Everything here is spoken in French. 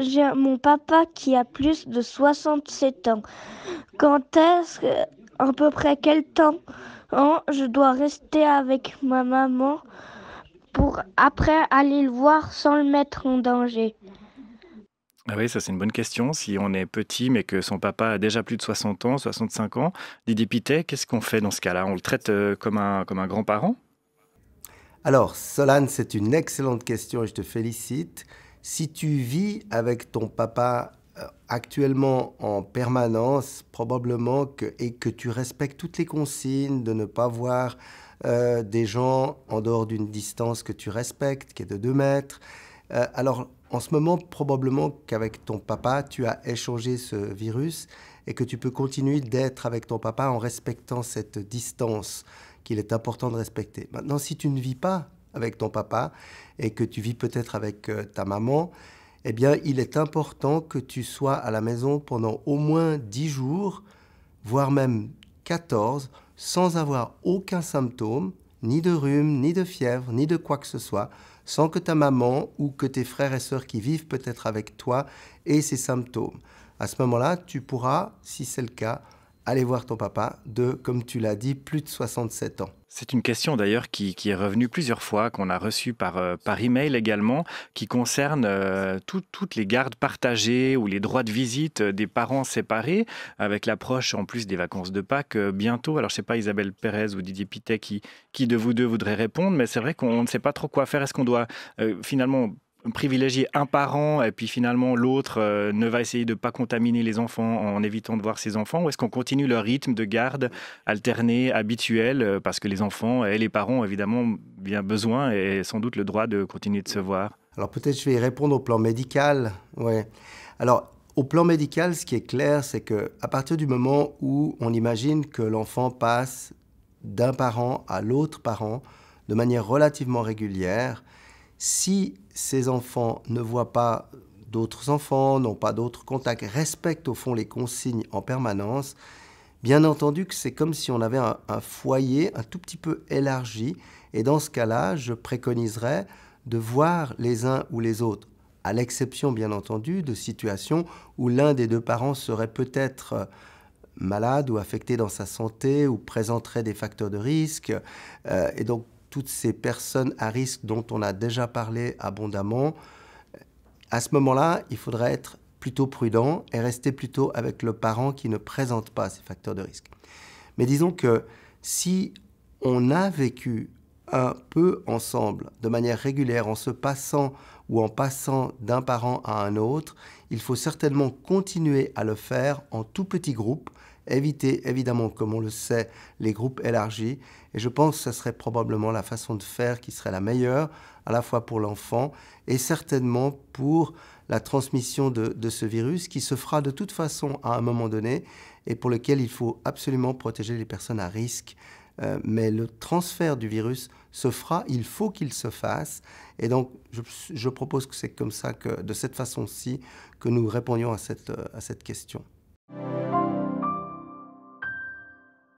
j'ai mon papa qui a plus de 67 ans. Quand est-ce, à peu près quel temps hein, je dois rester avec ma maman pour après aller le voir sans le mettre en danger ah oui, ça c'est une bonne question. Si on est petit mais que son papa a déjà plus de 60 ans, 65 ans, Didier Pité, qu'est-ce qu'on fait dans ce cas-là On le traite euh, comme un, comme un grand-parent alors, Solane, c'est une excellente question et je te félicite. Si tu vis avec ton papa euh, actuellement en permanence, probablement, que, et que tu respectes toutes les consignes de ne pas voir euh, des gens en dehors d'une distance que tu respectes, qui est de 2 mètres, euh, alors en ce moment, probablement qu'avec ton papa, tu as échangé ce virus et que tu peux continuer d'être avec ton papa en respectant cette distance qu'il est important de respecter. Maintenant, si tu ne vis pas avec ton papa et que tu vis peut-être avec euh, ta maman, eh bien, il est important que tu sois à la maison pendant au moins 10 jours, voire même 14, sans avoir aucun symptôme, ni de rhume, ni de fièvre, ni de quoi que ce soit, sans que ta maman ou que tes frères et sœurs qui vivent peut-être avec toi aient ces symptômes. À ce moment-là, tu pourras, si c'est le cas, Aller voir ton papa de, comme tu l'as dit, plus de 67 ans. C'est une question d'ailleurs qui, est revenue plusieurs fois, qu'on a reçue par, euh, par email également, qui concerne euh, toutes les gardes partagées ou les droits de visite euh, des parents séparés, avec l'approche en plus des vacances de Pâques bientôt. Alors je ne sais pas Isabelle Pérez ou Didier Pitet qui, qui de vous deux voudrait répondre, mais c'est vrai qu'on ne sait pas trop quoi faire. Est-ce qu'on doit finalement privilégier un parent et puis finalement l'autre euh, ne va essayer de pas contaminer les enfants en évitant de voir ses enfants Ou est-ce qu'on continue le rythme de garde alterné, habituel euh, Parce que les enfants et les parents ont évidemment bien besoin et sans doute le droit de continuer de se voir. Alors peut-être je vais y répondre au plan médical. Ouais. Alors au plan médical, ce qui est clair, c'est que à partir du moment où on imagine que l'enfant passe d'un parent à l'autre parent de manière relativement régulière, si ces enfants ne voient pas d'autres enfants, n'ont pas d'autres contacts, respectent au fond les consignes en permanence, bien entendu que c'est comme si on avait un, foyer un tout petit peu élargi. Et dans ce cas-là, je préconiserais de voir les uns ou les autres, à l'exception bien entendu de situations où l'un des deux parents serait peut-être euh, malade ou affecté dans sa santé ou présenterait des facteurs de risque. Euh, et donc toutes ces personnes à risque dont on a déjà parlé abondamment, à ce moment-là, il faudrait être plutôt prudent et rester plutôt avec le parent qui ne présente pas ces facteurs de risque. Mais disons que si on a vécu un peu ensemble, de manière régulière, en se passant ou en passant d'un parent à un autre, il faut certainement continuer à le faire en tout petit groupe éviter évidemment, comme on le sait, les groupes élargis. Et je pense que ce serait probablement la façon de faire qui serait la meilleure, à la fois pour l'enfant et certainement pour la transmission de, ce virus qui se fera de toute façon à un moment donné et pour lequel il faut absolument protéger les personnes à risque. Euh, mais le transfert du virus se fera, il faut qu'il se fasse. Et donc, je, propose que c'est comme ça, que, de cette façon-ci, que nous répondions à cette question.